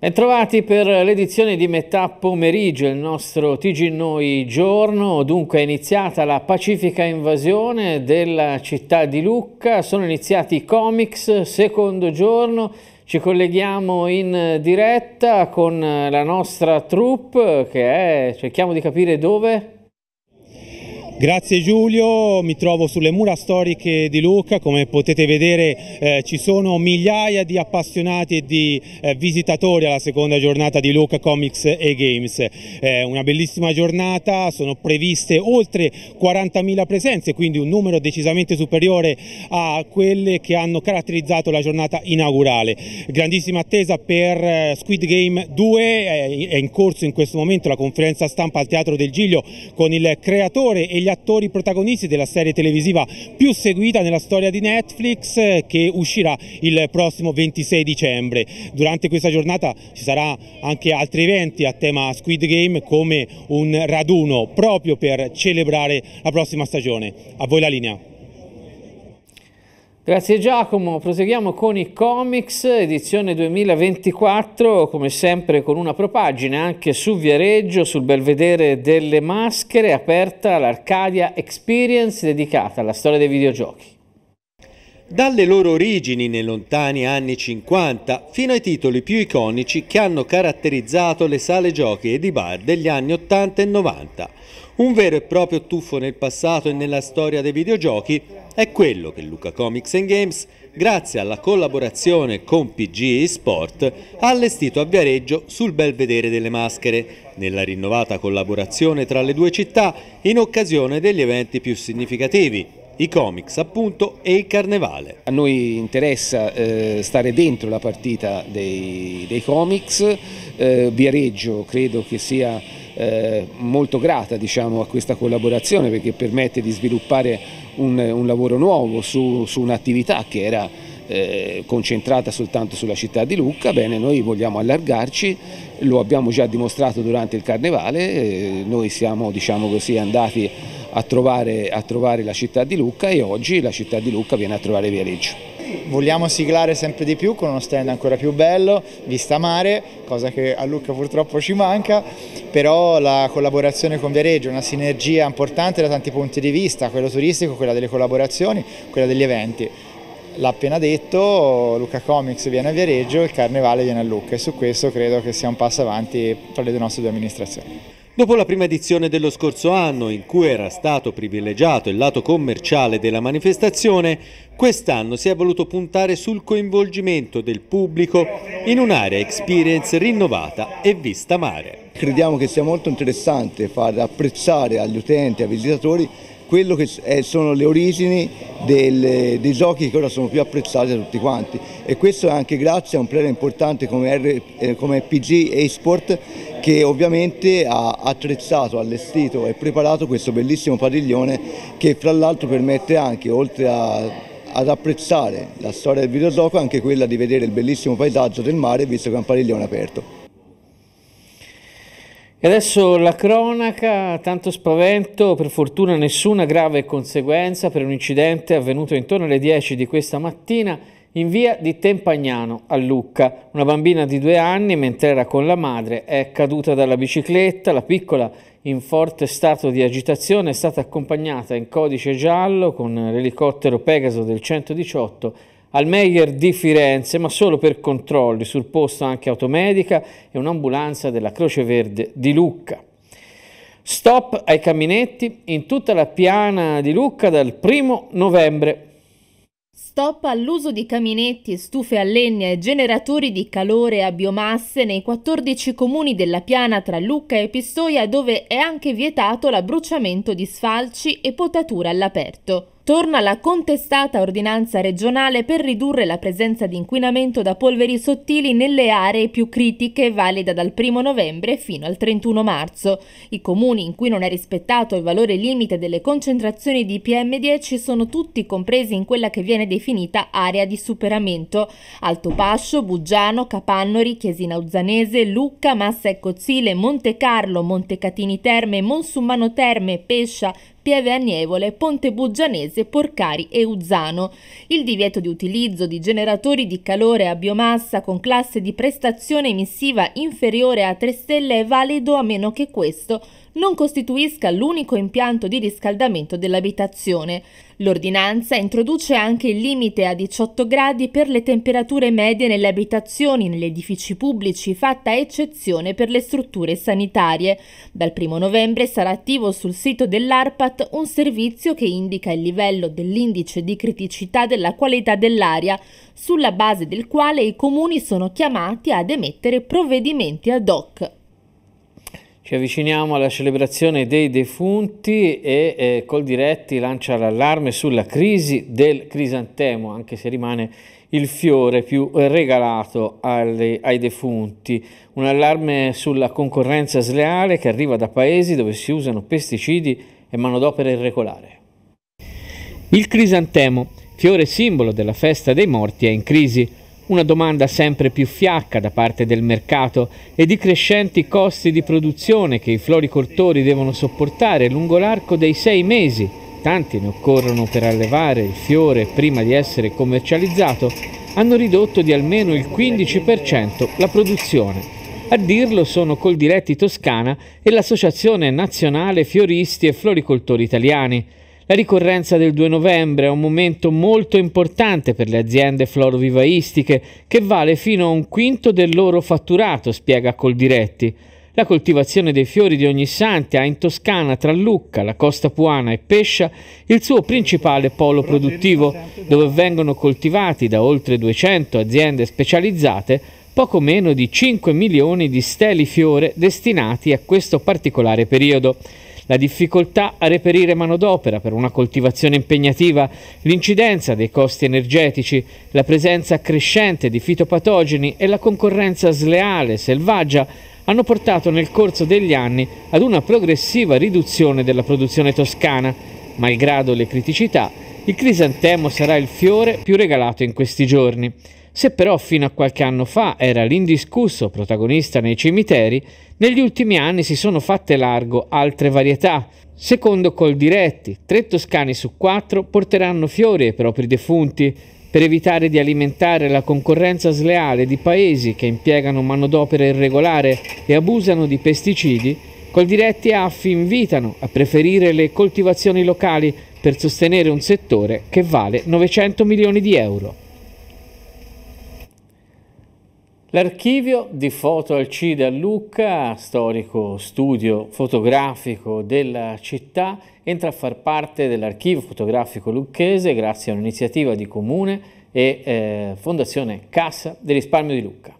Bentrovati per l'edizione di metà pomeriggio, il nostro TG Noi Giorno, dunque è iniziata la pacifica invasione della città di Lucca, sono iniziati i comics, secondo giorno, ci colleghiamo in diretta con la nostra troupe che è, cerchiamo di capire dove, Grazie Giulio, mi trovo sulle mura storiche di Lucca, come potete vedere eh, ci sono migliaia di appassionati e di eh, visitatori alla seconda giornata di Lucca Comics e Games. Eh, una bellissima giornata, sono previste oltre 40.000 presenze, quindi un numero decisamente superiore a quelle che hanno caratterizzato la giornata inaugurale. Grandissima attesa per eh, Squid Game 2, eh, è in corso in questo momento la conferenza stampa al Teatro del Giglio con il creatore e gli degli attori protagonisti della serie televisiva più seguita nella storia di Netflix che uscirà il prossimo 26 dicembre. Durante questa giornata ci sarà anche altri eventi a tema Squid Game come un raduno proprio per celebrare la prossima stagione. A voi la linea. Grazie Giacomo, proseguiamo con i comics, edizione 2024, come sempre con una propagina anche su Viareggio, sul Belvedere delle Maschere, aperta l'Arcadia Experience dedicata alla storia dei videogiochi. Dalle loro origini nei lontani anni 50 fino ai titoli più iconici che hanno caratterizzato le sale giochi ed i bar degli anni 80 e 90. Un vero e proprio tuffo nel passato e nella storia dei videogiochi è quello che Luca Comics Games, grazie alla collaborazione con PG Sport, ha allestito a Viareggio sul Belvedere delle Maschere, nella rinnovata collaborazione tra le due città in occasione degli eventi più significativi, i comics appunto e il carnevale. A noi interessa eh, stare dentro la partita dei, dei comics, eh, Viareggio credo che sia eh, molto grata diciamo, a questa collaborazione perché permette di sviluppare un, un lavoro nuovo su, su un'attività che era eh, concentrata soltanto sulla città di Lucca, bene noi vogliamo allargarci, lo abbiamo già dimostrato durante il carnevale, eh, noi siamo diciamo così, andati a trovare, a trovare la città di Lucca e oggi la città di Lucca viene a trovare Viareggio vogliamo siglare sempre di più con uno stand ancora più bello, vista mare, cosa che a Lucca purtroppo ci manca, però la collaborazione con Viareggio è una sinergia importante da tanti punti di vista, quello turistico, quella delle collaborazioni, quella degli eventi. L'ha appena detto, Lucca Comics viene a Viareggio e il Carnevale viene a Lucca e su questo credo che sia un passo avanti tra le nostre due amministrazioni. Dopo la prima edizione dello scorso anno, in cui era stato privilegiato il lato commerciale della manifestazione, quest'anno si è voluto puntare sul coinvolgimento del pubblico in un'area experience rinnovata e vista mare. Crediamo che sia molto interessante far apprezzare agli utenti, e ai visitatori quello che è, eh, sono le origini del, dei giochi che ora sono più apprezzati da tutti quanti e questo è anche grazie a un player importante come, R, eh, come PG Esport che ovviamente ha attrezzato, allestito e preparato questo bellissimo padiglione che fra l'altro permette anche oltre a ad apprezzare la storia del videogioco anche quella di vedere il bellissimo paesaggio del mare visto che è un padiglione aperto. E adesso la cronaca, tanto spavento, per fortuna nessuna grave conseguenza per un incidente avvenuto intorno alle 10 di questa mattina in via di Tempagnano a Lucca. Una bambina di due anni, mentre era con la madre, è caduta dalla bicicletta. La piccola, in forte stato di agitazione, è stata accompagnata in codice giallo con l'elicottero Pegaso del 118 al Meyer di Firenze, ma solo per controlli, sul posto anche automedica e un'ambulanza della Croce Verde di Lucca. Stop ai caminetti in tutta la piana di Lucca dal primo novembre. Stop all'uso di caminetti, stufe a legna e generatori di calore a biomasse nei 14 comuni della piana tra Lucca e Pistoia dove è anche vietato l'abbruciamento di sfalci e potatura all'aperto torna la contestata ordinanza regionale per ridurre la presenza di inquinamento da polveri sottili nelle aree più critiche valida dal 1 novembre fino al 31 marzo. I comuni in cui non è rispettato il valore limite delle concentrazioni di PM10 sono tutti compresi in quella che viene definita area di superamento. Alto Pascio, Buggiano, Capannori, Chiesina Uzzanese, Lucca, Massa e Cozzile, Monte Carlo, Montecatini Terme, Monsummano Terme, Pescia, Pieve Anievole, Ponte Buggianese, Porcari e Uzzano. Il divieto di utilizzo di generatori di calore a biomassa con classe di prestazione emissiva inferiore a 3 stelle è valido a meno che questo non costituisca l'unico impianto di riscaldamento dell'abitazione. L'ordinanza introduce anche il limite a 18 gradi per le temperature medie nelle abitazioni, negli edifici pubblici, fatta eccezione per le strutture sanitarie. Dal 1 novembre sarà attivo sul sito dell'ARPAT un servizio che indica il livello dell'indice di criticità della qualità dell'aria, sulla base del quale i comuni sono chiamati ad emettere provvedimenti ad hoc. Ci avviciniamo alla celebrazione dei defunti e eh, Coldiretti lancia l'allarme sulla crisi del crisantemo, anche se rimane il fiore più regalato alle, ai defunti. Un allarme sulla concorrenza sleale che arriva da paesi dove si usano pesticidi e manodopera irregolare. Il crisantemo, fiore simbolo della festa dei morti, è in crisi una domanda sempre più fiacca da parte del mercato e di crescenti costi di produzione che i floricoltori devono sopportare lungo l'arco dei sei mesi, tanti ne occorrono per allevare il fiore prima di essere commercializzato, hanno ridotto di almeno il 15% la produzione. A dirlo sono Coldiretti Toscana e l'Associazione Nazionale Fioristi e Floricoltori Italiani. La ricorrenza del 2 novembre è un momento molto importante per le aziende florovivaistiche che vale fino a un quinto del loro fatturato, spiega Coldiretti. La coltivazione dei fiori di ogni santa ha in Toscana, tra Lucca, la costa puana e Pescia il suo principale polo produttivo, dove vengono coltivati da oltre 200 aziende specializzate poco meno di 5 milioni di steli fiore destinati a questo particolare periodo la difficoltà a reperire manodopera per una coltivazione impegnativa, l'incidenza dei costi energetici, la presenza crescente di fitopatogeni e la concorrenza sleale, selvaggia, hanno portato nel corso degli anni ad una progressiva riduzione della produzione toscana. Malgrado le criticità, il crisantemo sarà il fiore più regalato in questi giorni. Se però fino a qualche anno fa era l'indiscusso protagonista nei cimiteri, negli ultimi anni si sono fatte largo altre varietà. Secondo Coldiretti, tre toscani su quattro porteranno fiori ai propri defunti per evitare di alimentare la concorrenza sleale di paesi che impiegano manodopera irregolare e abusano di pesticidi. Coldiretti e Affi invitano a preferire le coltivazioni locali per sostenere un settore che vale 900 milioni di euro. L'archivio di foto Alcide a Lucca, storico studio fotografico della città, entra a far parte dell'archivio fotografico lucchese grazie a un'iniziativa di comune e eh, Fondazione Cassa del risparmio di Lucca.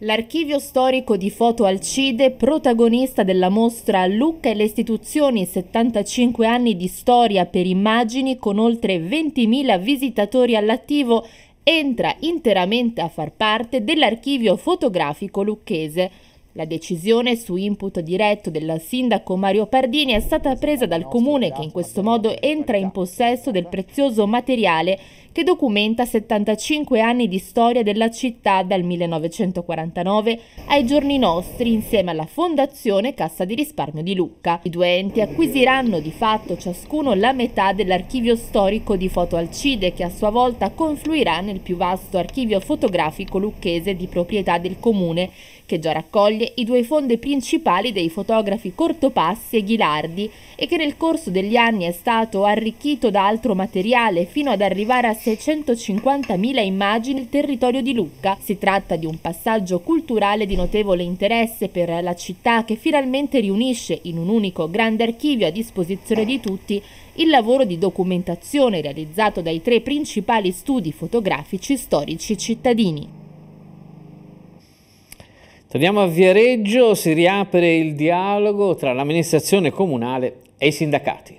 L'archivio storico di Foto Alcide, protagonista della mostra Lucca e le istituzioni 75 anni di storia per immagini con oltre 20.000 visitatori all'attivo, entra interamente a far parte dell'archivio fotografico lucchese, la decisione su input diretto del sindaco Mario Pardini è stata presa dal comune che in questo modo entra in possesso del prezioso materiale che documenta 75 anni di storia della città dal 1949 ai giorni nostri insieme alla Fondazione Cassa di Risparmio di Lucca. I due enti acquisiranno di fatto ciascuno la metà dell'archivio storico di Foto Alcide che a sua volta confluirà nel più vasto archivio fotografico lucchese di proprietà del comune che già raccoglie i due fondi principali dei fotografi Cortopassi e Ghilardi e che nel corso degli anni è stato arricchito da altro materiale fino ad arrivare a 650.000 immagini del territorio di Lucca. Si tratta di un passaggio culturale di notevole interesse per la città che finalmente riunisce in un unico grande archivio a disposizione di tutti il lavoro di documentazione realizzato dai tre principali studi fotografici storici cittadini. Torniamo a Viareggio, si riapre il dialogo tra l'amministrazione comunale e i sindacati.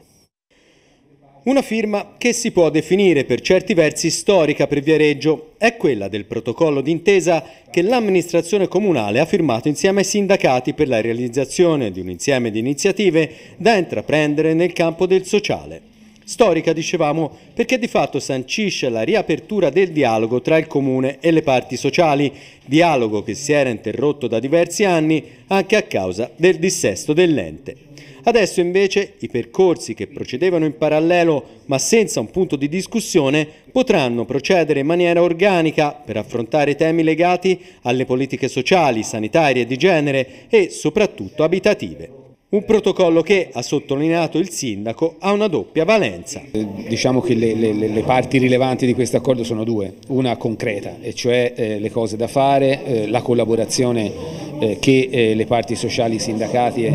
Una firma che si può definire per certi versi storica per Viareggio è quella del protocollo d'intesa che l'amministrazione comunale ha firmato insieme ai sindacati per la realizzazione di un insieme di iniziative da intraprendere nel campo del sociale storica, dicevamo, perché di fatto sancisce la riapertura del dialogo tra il Comune e le parti sociali, dialogo che si era interrotto da diversi anni anche a causa del dissesto dell'ente. Adesso invece i percorsi che procedevano in parallelo ma senza un punto di discussione potranno procedere in maniera organica per affrontare temi legati alle politiche sociali, sanitarie, di genere e soprattutto abitative. Un protocollo che, ha sottolineato il sindaco, ha una doppia valenza. Eh, diciamo che le, le, le parti rilevanti di questo accordo sono due, una concreta, e cioè eh, le cose da fare, eh, la collaborazione eh, che eh, le parti sociali sindacati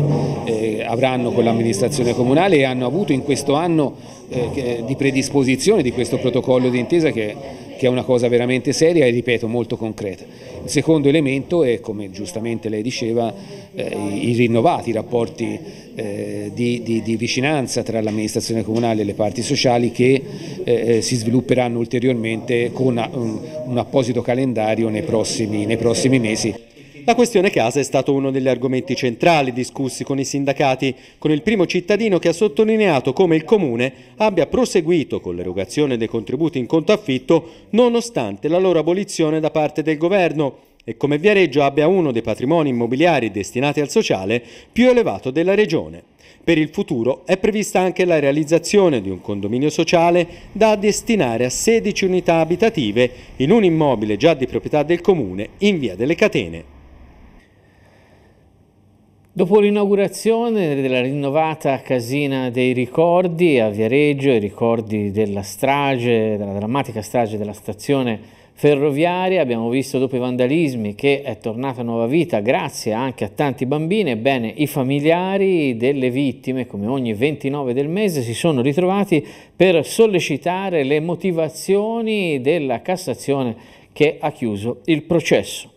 eh, avranno con l'amministrazione comunale e hanno avuto in questo anno di predisposizione di questo protocollo di intesa che che è una cosa veramente seria e ripeto molto concreta. Il secondo elemento è, come giustamente lei diceva, eh, i, rinnovati rapporti eh, di, di, di, vicinanza tra l'amministrazione comunale e le parti sociali che eh, eh si svilupperanno ulteriormente con eh, un, un apposito calendario nei prossimi, nei prossimi mesi. La questione casa è stato uno degli argomenti centrali discussi con i sindacati, con il primo cittadino che ha sottolineato come il Comune abbia proseguito con l'erogazione dei contributi in conto affitto nonostante la loro abolizione da parte del Governo e come Viareggio abbia uno dei patrimoni immobiliari destinati al sociale più elevato della regione. Per il futuro è prevista anche la realizzazione di un condominio sociale da destinare a 16 unità abitative in un immobile già di proprietà del comune in via delle catene. Dopo l'inaugurazione della rinnovata Casina dei Ricordi a Viareggio, i ricordi della strage, della drammatica strage della stazione ferroviaria, abbiamo visto dopo i vandalismi che è tornata nuova vita grazie anche a tanti bambini, ebbene i familiari delle vittime come ogni 29 del mese si sono ritrovati per sollecitare le motivazioni della Cassazione che ha chiuso il processo.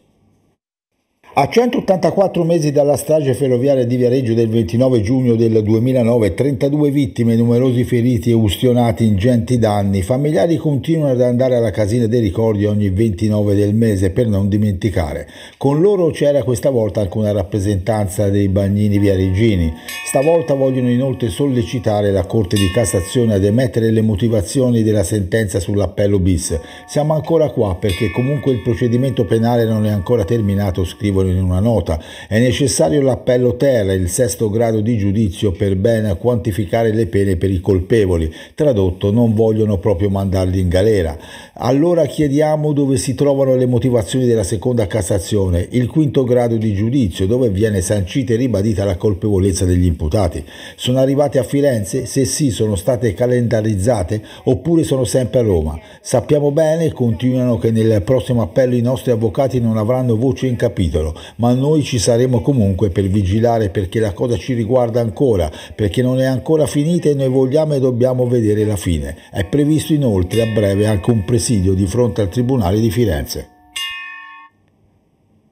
A 184 mesi dalla strage ferroviaria di Viareggio del 29 giugno del 2009, 32 vittime, numerosi feriti e ustionati, ingenti danni, i familiari continuano ad andare alla casina dei ricordi ogni 29 del mese per non dimenticare. Con loro c'era questa volta alcuna rappresentanza dei bagnini viareggini. Stavolta vogliono inoltre sollecitare la Corte di Cassazione ad emettere le motivazioni della sentenza sull'appello bis. Siamo ancora qua perché comunque il procedimento penale non è ancora terminato, scrivono Berlusconi in una nota. È necessario l'appello terra, il sesto grado di giudizio per ben quantificare le pene per i colpevoli. Tradotto, non vogliono proprio mandarli in galera. Allora chiediamo dove si trovano le motivazioni della seconda Cassazione, il quinto grado di giudizio, dove viene sancita e ribadita la colpevolezza degli imputati. Sono arrivate a Firenze? Se sì, sono state calendarizzate oppure sono sempre a Roma? Sappiamo bene, continuano, che nel prossimo appello i nostri avvocati non avranno voce in capitolo ma noi ci saremo comunque per vigilare perché la cosa ci riguarda ancora, perché non è ancora finita e noi vogliamo e dobbiamo vedere la fine. È previsto inoltre a breve anche un presidio di fronte al Tribunale di Firenze.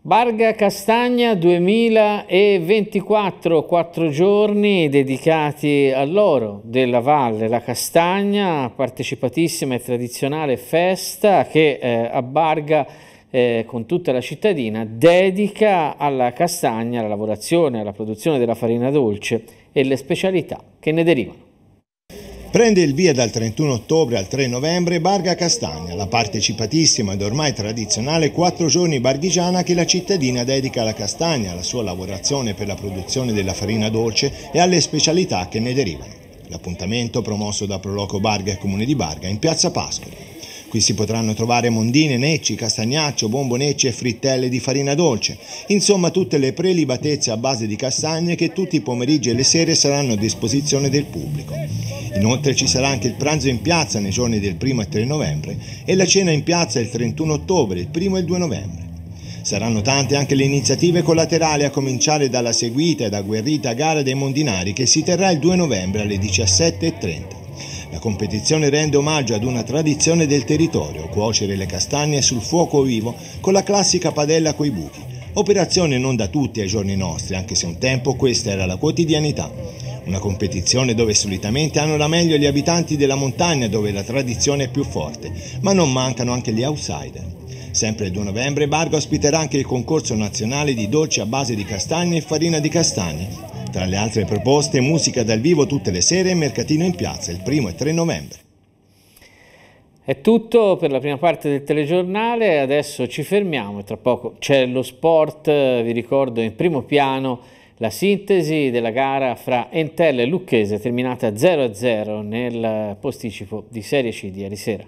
Barga Castagna 2024, quattro giorni dedicati all'oro della Valle, la Castagna, partecipatissima e tradizionale festa che eh, a Barga eh, con tutta la cittadina dedica alla castagna, alla lavorazione, alla produzione della farina dolce e le specialità che ne derivano. Prende il via dal 31 ottobre al 3 novembre Barga Castagna, la partecipatissima ed ormai tradizionale quattro giorni barghigiana che la cittadina dedica alla castagna, alla sua lavorazione per la produzione della farina dolce e alle specialità che ne derivano. L'appuntamento promosso da Proloco Barga e Comune di Barga in Piazza Pascoli. Qui si potranno trovare mondine, necci, castagnaccio, bombonecci e frittelle di farina dolce. Insomma tutte le prelibatezze a base di castagne che tutti i pomeriggi e le sere saranno a disposizione del pubblico. Inoltre ci sarà anche il pranzo in piazza nei giorni del 1 e 3 novembre e la cena in piazza il 31 ottobre, il 1 e il 2 novembre. Saranno tante anche le iniziative collaterali a cominciare dalla seguita ed agguerrita gara dei mondinari che si terrà il 2 novembre alle 17.30. La competizione rende omaggio ad una tradizione del territorio, cuocere le castagne sul fuoco vivo con la classica padella coi buchi. Operazione non da tutti ai giorni nostri, anche se un tempo questa era la quotidianità. Una competizione dove solitamente hanno la meglio gli abitanti della montagna dove la tradizione è più forte, ma non mancano anche gli outsider. Sempre il 2 novembre Barga ospiterà anche il concorso nazionale di dolci a base di castagne e farina di castagne, tra le altre proposte, musica dal vivo tutte le sere e mercatino in piazza il primo e 3 novembre. È tutto per la prima parte del telegiornale, adesso ci fermiamo tra poco c'è lo sport, vi ricordo in primo piano la sintesi della gara fra Entel e Lucchese terminata 0-0 nel posticipo di Serie C di ieri sera.